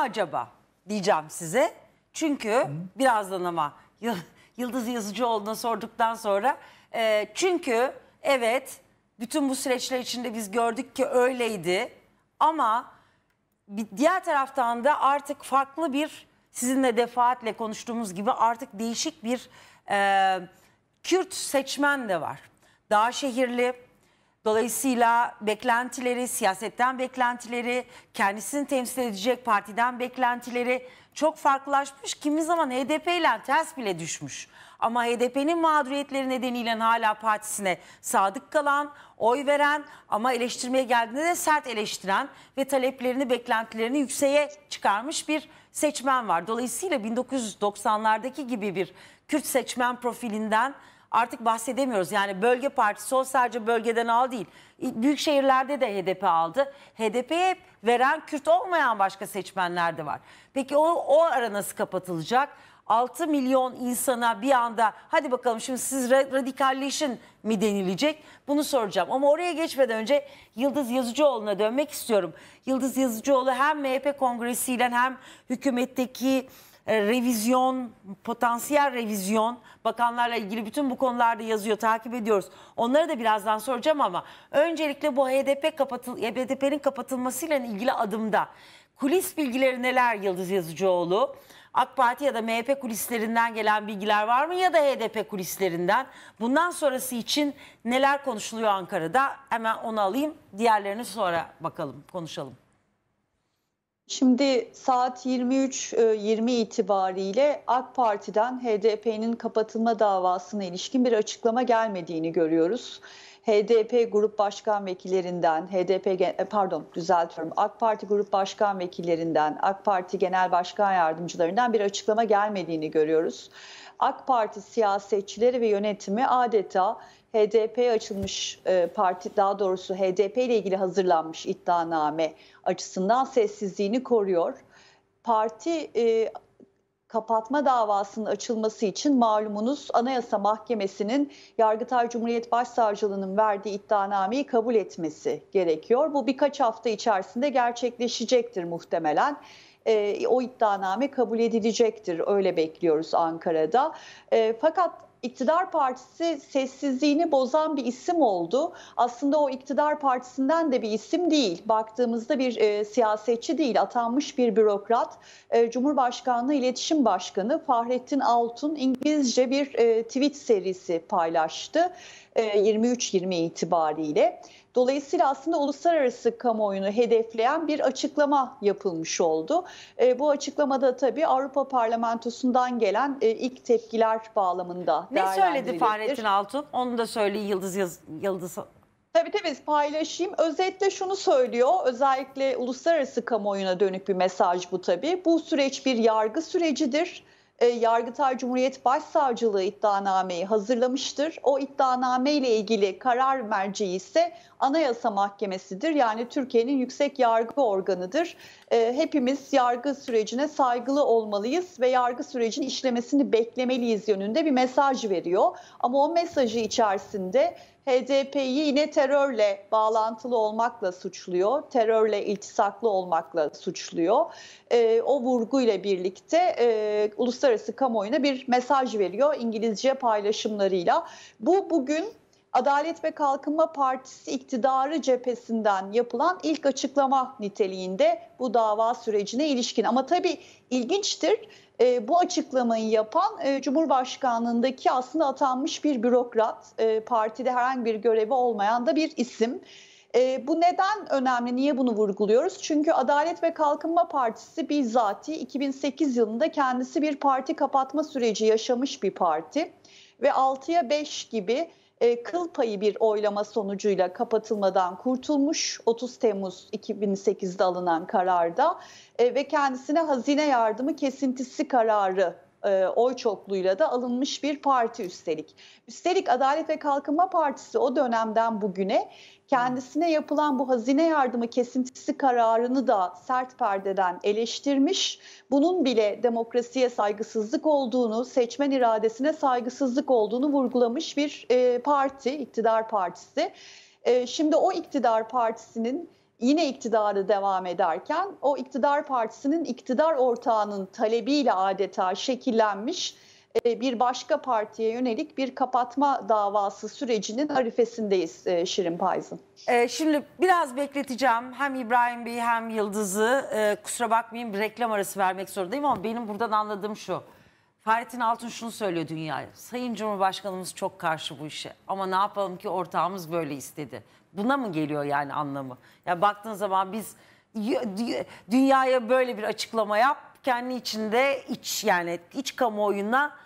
acaba diyeceğim size. Çünkü Hı. birazdan ama Yıldız Yazıcıoğlu'na sorduktan sonra e, çünkü evet bütün bu süreçler içinde biz gördük ki öyleydi ama bir diğer taraftan da artık farklı bir sizinle defaatle konuştuğumuz gibi artık değişik bir e, Kürt seçmen de var. Daha şehirli, Dolayısıyla beklentileri, siyasetten beklentileri, kendisini temsil edecek partiden beklentileri çok farklılaşmış. Kimi zaman HDP ile ters bile düşmüş. Ama HDP'nin mağduriyetleri nedeniyle hala partisine sadık kalan, oy veren ama eleştirmeye geldiğinde de sert eleştiren ve taleplerini, beklentilerini yükseğe çıkarmış bir seçmen var. Dolayısıyla 1990'lardaki gibi bir Kürt seçmen profilinden artık bahsedemiyoruz. Yani bölge partisi o sadece bölgeden al değil. Büyük şehirlerde de HDP aldı. HDP'ye veren Kürt olmayan başka seçmenler de var. Peki o, o ara nasıl kapatılacak? 6 milyon insana bir anda hadi bakalım şimdi siz radikalleşin mi denilecek? Bunu soracağım. Ama oraya geçmeden önce Yıldız Yazıcıoğlu'na dönmek istiyorum. Yıldız Yazıcıoğlu hem MHP kongresiyle hem hükümetteki e, revizyon, potansiyel revizyon bakanlarla ilgili bütün bu konularda yazıyor, takip ediyoruz. Onları da birazdan soracağım ama öncelikle bu HDP kapatıl HDP'nin kapatılmasıyla ilgili adımda kulis bilgileri neler Yıldız Yazıcıoğlu? AK Parti ya da MHP kulislerinden gelen bilgiler var mı ya da HDP kulislerinden? Bundan sonrası için neler konuşuluyor Ankara'da? Hemen onu alayım. Diğerlerini sonra bakalım, konuşalım. Şimdi saat 23.20 e, itibariyle AK Parti'den HDP'nin kapatılma davasına ilişkin bir açıklama gelmediğini görüyoruz. HDP Grup Başkan Vekillerinden, HDP e, pardon düzeltiyorum. AK Parti Grup Başkan Vekillerinden, AK Parti Genel Başkan Yardımcılarından bir açıklama gelmediğini görüyoruz. AK Parti siyasetçileri ve yönetimi adeta HDP açılmış e, parti daha doğrusu HDP ile ilgili hazırlanmış iddianame açısından sessizliğini koruyor. Parti e, kapatma davasının açılması için malumunuz Anayasa Mahkemesi'nin Yargıtay Cumhuriyet Başsavcılığı'nın verdiği iddianameyi kabul etmesi gerekiyor. Bu birkaç hafta içerisinde gerçekleşecektir muhtemelen e, o iddianame kabul edilecektir. Öyle bekliyoruz Ankara'da. E, fakat iktidar partisi sessizliğini bozan bir isim oldu. Aslında o iktidar partisinden de bir isim değil. Baktığımızda bir e, siyasetçi değil, atanmış bir bürokrat. E, Cumhurbaşkanlığı İletişim Başkanı Fahrettin Altun İngilizce bir e, tweet serisi paylaştı. 23-20 e, itibariyle. Dolayısıyla aslında uluslararası kamuoyunu hedefleyen bir açıklama yapılmış oldu. E, bu açıklamada tabii Avrupa Parlamentosu'ndan gelen e, ilk tepkiler bağlamında ne söyledi Fahrettin Altun? Onu da söyleyin Yıldız Yıldız, Yıldız Tabii tabii paylaşayım. Özetle şunu söylüyor. Özellikle uluslararası kamuoyuna dönük bir mesaj bu tabii. Bu süreç bir yargı sürecidir. E, Yargıtay Cumhuriyet Başsavcılığı iddianameyi hazırlamıştır. O iddianame ile ilgili karar merceği ise Anayasa Mahkemesi'dir. Yani Türkiye'nin yüksek yargı organıdır. E, hepimiz yargı sürecine saygılı olmalıyız ve yargı sürecinin işlemesini beklemeliyiz yönünde bir mesaj veriyor. Ama o mesajı içerisinde HDP'yi yine terörle bağlantılı olmakla suçluyor, terörle iltisaklı olmakla suçluyor. E, o vurguyla birlikte e, uluslararası kamuoyuna bir mesaj veriyor İngilizce paylaşımlarıyla. Bu bugün Adalet ve Kalkınma Partisi iktidarı cephesinden yapılan ilk açıklama niteliğinde bu dava sürecine ilişkin. Ama tabii ilginçtir e, bu açıklamayı yapan e, Cumhurbaşkanlığındaki aslında atanmış bir bürokrat, e, partide herhangi bir görevi olmayan da bir isim. E, bu neden önemli? Niye bunu vurguluyoruz? Çünkü Adalet ve Kalkınma Partisi bizzati 2008 yılında kendisi bir parti kapatma süreci yaşamış bir parti ve 6'ya 5 gibi e, kıl payı bir oylama sonucuyla kapatılmadan kurtulmuş 30 Temmuz 2008'de alınan kararda e, ve kendisine hazine yardımı kesintisi kararı e, oy çokluğuyla da alınmış bir parti üstelik. Üstelik Adalet ve Kalkınma Partisi o dönemden bugüne kendisine yapılan bu hazine yardımı kesintisi kararını da sert perdeden eleştirmiş. Bunun bile demokrasiye saygısızlık olduğunu, seçmen iradesine saygısızlık olduğunu vurgulamış bir e, parti, iktidar partisi. E, şimdi o iktidar partisinin yine iktidarı devam ederken o iktidar partisinin iktidar ortağının talebiyle adeta şekillenmiş e, bir başka partiye yönelik bir kapatma davası sürecinin arifesindeyiz e, Şirin Payız'ın. E, şimdi biraz bekleteceğim hem İbrahim Bey hem Yıldız'ı kusura bakmayın bir reklam arası vermek zorundayım ama benim buradan anladığım şu. Fahrettin Altun şunu söylüyor dünyaya. Sayın Cumhurbaşkanımız çok karşı bu işe. Ama ne yapalım ki ortağımız böyle istedi. Buna mı geliyor yani anlamı? Ya baktığın zaman biz dünyaya böyle bir açıklama yap. Kendi içinde iç yani iç kamuoyuna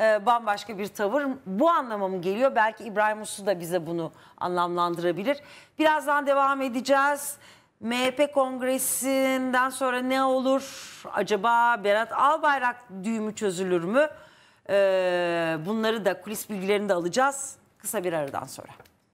e, bambaşka bir tavır. Bu anlama mı geliyor? Belki İbrahim Uslu da bize bunu anlamlandırabilir. Birazdan devam edeceğiz. MHP kongresinden sonra ne olur? Acaba Berat Albayrak düğümü çözülür mü? Ee, bunları da kulis bilgilerini de alacağız kısa bir aradan sonra.